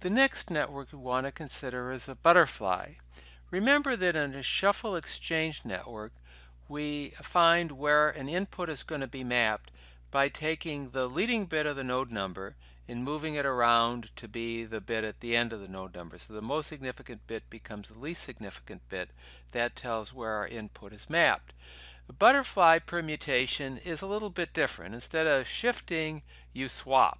The next network you want to consider is a butterfly. Remember that in a shuffle exchange network, we find where an input is going to be mapped by taking the leading bit of the node number and moving it around to be the bit at the end of the node number. So the most significant bit becomes the least significant bit. That tells where our input is mapped. The butterfly permutation is a little bit different. Instead of shifting, you swap.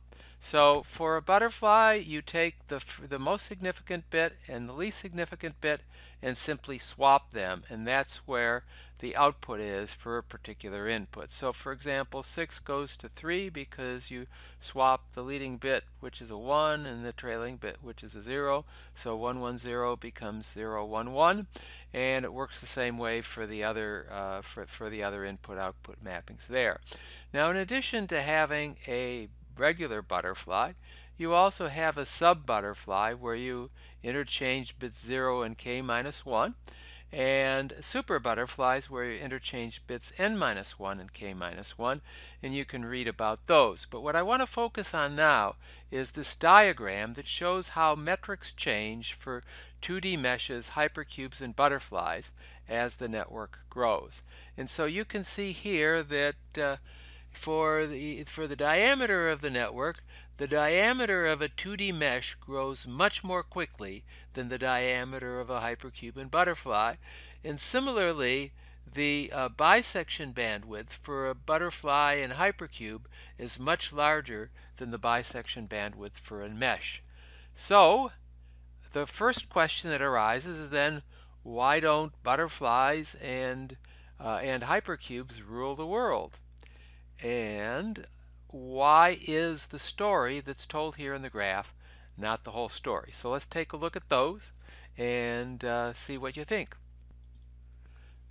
So for a butterfly, you take the, the most significant bit and the least significant bit and simply swap them. And that's where the output is for a particular input. So for example, 6 goes to 3 because you swap the leading bit, which is a 1, and the trailing bit, which is a 0. So 110 becomes 011. And it works the same way for the other, uh, for, for the other input-output mappings there. Now in addition to having a regular butterfly, you also have a sub-butterfly where you interchange bits 0 and k minus 1, and super butterflies where you interchange bits n minus 1 and k minus 1, and you can read about those. But what I want to focus on now is this diagram that shows how metrics change for 2D meshes, hypercubes, and butterflies as the network grows. And so you can see here that uh, for the, for the diameter of the network, the diameter of a 2D mesh grows much more quickly than the diameter of a hypercuban butterfly. And similarly, the uh, bisection bandwidth for a butterfly and hypercube is much larger than the bisection bandwidth for a mesh. So, the first question that arises is then, why don't butterflies and, uh, and hypercubes rule the world? And why is the story that's told here in the graph not the whole story? So let's take a look at those and uh, see what you think.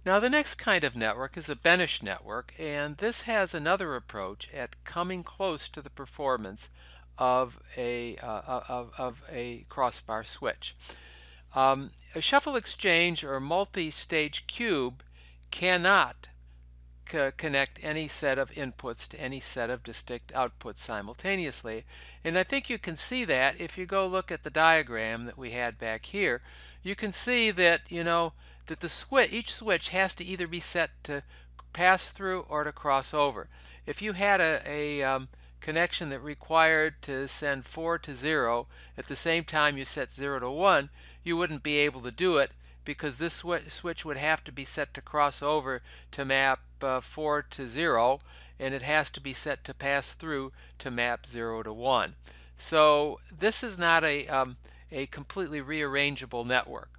Now the next kind of network is a Benish network and this has another approach at coming close to the performance of a, uh, uh of, of, a crossbar switch. Um, a shuffle exchange or multi-stage cube cannot connect any set of inputs to any set of distinct outputs simultaneously. And I think you can see that if you go look at the diagram that we had back here. You can see that, you know, that the switch, each switch has to either be set to pass through or to cross over. If you had a, a um, connection that required to send 4 to 0 at the same time you set 0 to 1, you wouldn't be able to do it because this switch would have to be set to cross over to map uh, 4 to 0 and it has to be set to pass through to map 0 to 1. So this is not a, um, a completely rearrangeable network.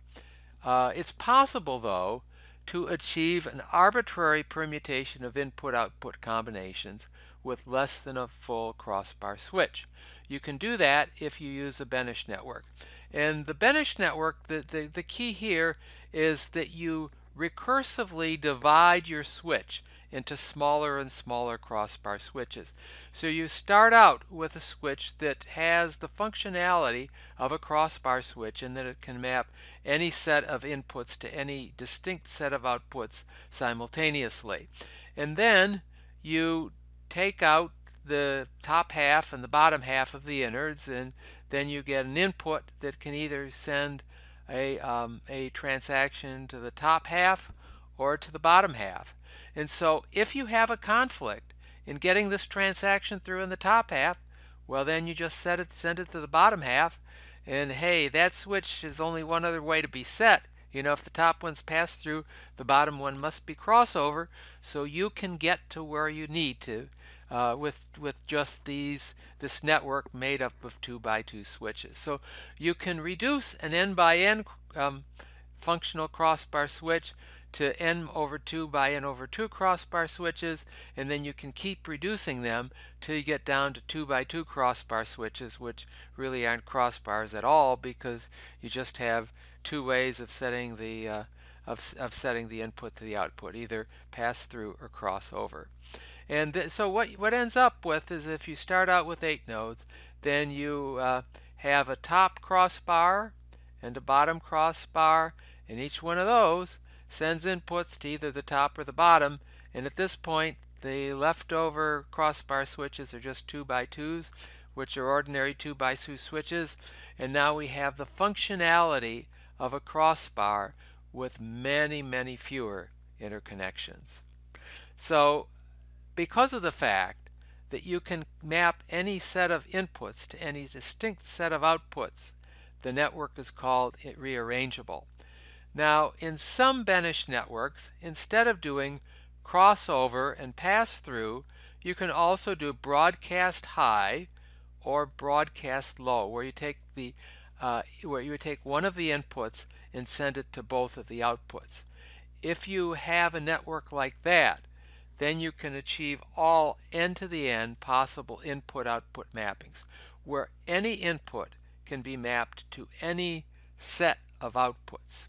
Uh, it's possible though to achieve an arbitrary permutation of input-output combinations with less than a full crossbar switch. You can do that if you use a Benish network. And the Benish network, the, the, the key here is that you recursively divide your switch into smaller and smaller crossbar switches. So you start out with a switch that has the functionality of a crossbar switch and that it can map any set of inputs to any distinct set of outputs simultaneously. And then you take out the top half and the bottom half of the innards and then you get an input that can either send a, um, a transaction to the top half or to the bottom half. And so if you have a conflict in getting this transaction through in the top half, well then you just set it, send it to the bottom half and hey, that switch is only one other way to be set. You know, if the top one's passed through, the bottom one must be crossover, so you can get to where you need to uh, with with just these this network made up of two by two switches. So you can reduce an n by n um, functional crossbar switch to n over 2 by n over 2 crossbar switches and then you can keep reducing them till you get down to 2 by 2 crossbar switches which really aren't crossbars at all because you just have two ways of setting the uh, of, of setting the input to the output either pass through or cross over. And so what, what ends up with is if you start out with eight nodes, then you uh, have a top crossbar and a bottom crossbar, and each one of those sends inputs to either the top or the bottom. And at this point, the leftover crossbar switches are just 2 by 2s, which are ordinary 2 by 2 switches. And now we have the functionality of a crossbar with many, many fewer interconnections. So because of the fact that you can map any set of inputs to any distinct set of outputs, the network is called rearrangeable. Now, in some Benish networks, instead of doing crossover and pass-through, you can also do broadcast high or broadcast low, where you take the uh, where you take one of the inputs and send it to both of the outputs. If you have a network like that, then you can achieve all end-to-the-end possible input-output mappings, where any input can be mapped to any set of outputs.